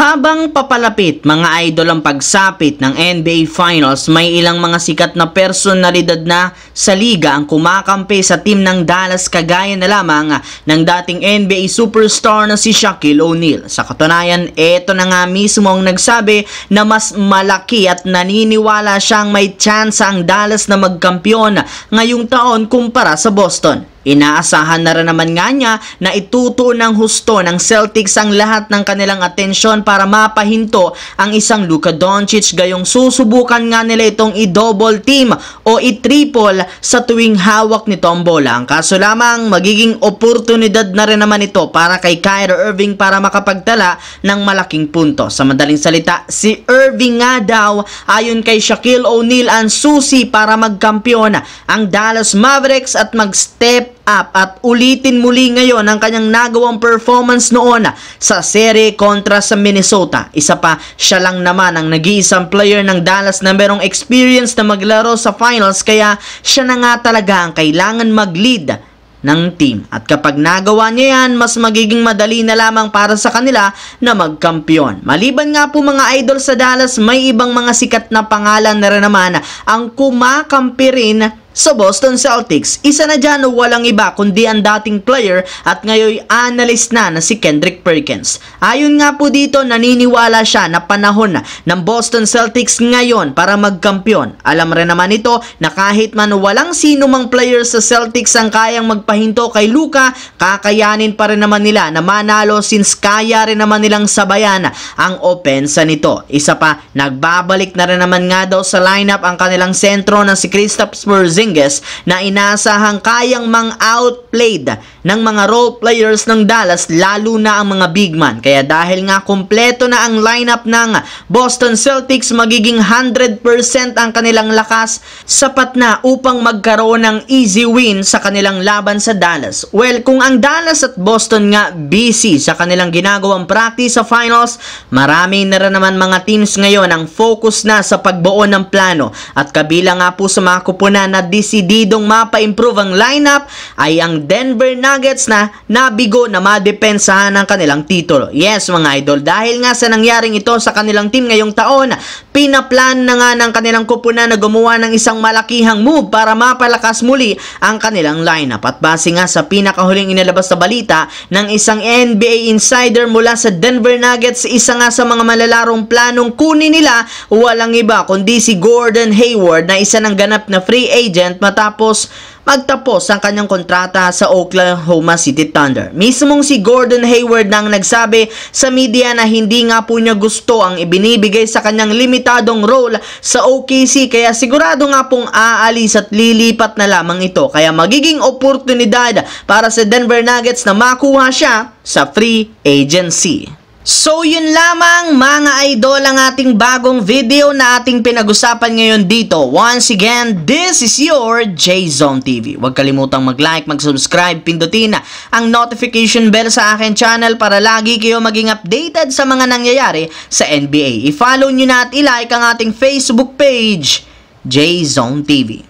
Habang papalapit mga idol ang pagsapit ng NBA Finals, may ilang mga sikat na personalidad na sa liga ang kumakampi sa team ng Dallas kagaya na lamang ng dating NBA superstar na si Shaquille O'Neal. Sa katunayan, eto na nga mismo ang nagsabi na mas malaki at naniniwala siyang may chance ang Dallas na magkampiyon ngayong taon kumpara sa Boston. Inaasahan na rin naman nga niya na ituto ng husto ng Celtics ang lahat ng kanilang atensyon para mapahinto ang isang Luka Doncic gayong susubukan nga nila itong i-double team o i-triple sa tuwing hawak ni Tombola. Ang kaso lamang magiging oportunidad na rin naman ito para kay Kyrie Irving para makapagtala ng malaking punto. Sa madaling salita, si Irving nga daw ayon kay Shaquille O'Neal ang susi para magkampiyon ang Dallas Mavericks at mag-step up at ulitin muli ngayon ang kanyang nagawang performance noon ah, sa serie kontra sa Minnesota. Isa pa, siya lang naman ang nag-iisang player ng Dallas na merong experience na maglaro sa finals kaya siya na nga talaga ang kailangan mag-lead ng team. At kapag nagawa niya yan, mas magiging madali na lamang para sa kanila na magkampiyon. Maliban nga po mga idol sa Dallas, may ibang mga sikat na pangalan na rin naman ang kumakampi rin sa Boston Celtics. Isa na dyan walang iba kundi ang dating player at ngayon analyst na na si Kendrick Perkins. Ayon nga po dito, naniniwala siya na panahon ng Boston Celtics ngayon para magkampiyon. Alam rin naman ito na kahit man walang sino mang player sa Celtics ang kayang magpahinto kay Luka, kakayanin pa rin naman nila na manalo since kaya rin naman nilang sabayan ang opensa nito. Isa pa, nagbabalik na rin naman nga daw sa lineup ang kanilang sentro na si Kristaps Porzingis Porzingis na inaasahang kayang mang-outplayed ng mga role players ng Dallas lalo na ang mga big man. Kaya dahil nga kompleto na ang lineup ng Boston Celtics magiging 100% ang kanilang lakas sapat na upang magkaroon ng easy win sa kanilang laban sa Dallas. Well, kung ang Dallas at Boston nga busy sa kanilang ginagawang practice sa finals, marami na rin naman mga teams ngayon ang focus na sa pagbuo ng plano at kabilang nga po sa mga kupunan na desididong mapa-improve ang lineup ay ang Denver Nuggets na nabigo na madepensahan ang kanilang titulo. Yes mga idol, dahil nga sa nangyaring ito sa kanilang team ngayong taon, Pinaplan na nga ng kanilang kupunan na gumawa ng isang malakihang move para mapalakas muli ang kanilang lineup. At base nga sa pinakahuling inilabas sa balita ng isang NBA insider mula sa Denver Nuggets, isa nga sa mga malalarong planong kunin nila walang iba kundi si Gordon Hayward na isa ng ganap na free agent matapos magtapos ang kanyang kontrata sa Oklahoma City Thunder. Mismong si Gordon Hayward nang nagsabi sa media na hindi nga po niya gusto ang ibinibigay sa kanyang limitadong role sa OKC kaya sigurado nga pong aalis at lilipat na lamang ito. Kaya magiging oportunidad para sa Denver Nuggets na makuha siya sa free agency. So yun lamang mga idol ang ating bagong video na ating pinag-usapan ngayon dito. Once again, this is your JZone TV. Huwag kalimutang mag-like, mag-subscribe, pindutin ang notification bell sa akin channel para lagi kayo maging updated sa mga nangyayari sa NBA. I-follow nyo na at i-like ang ating Facebook page, JZone TV.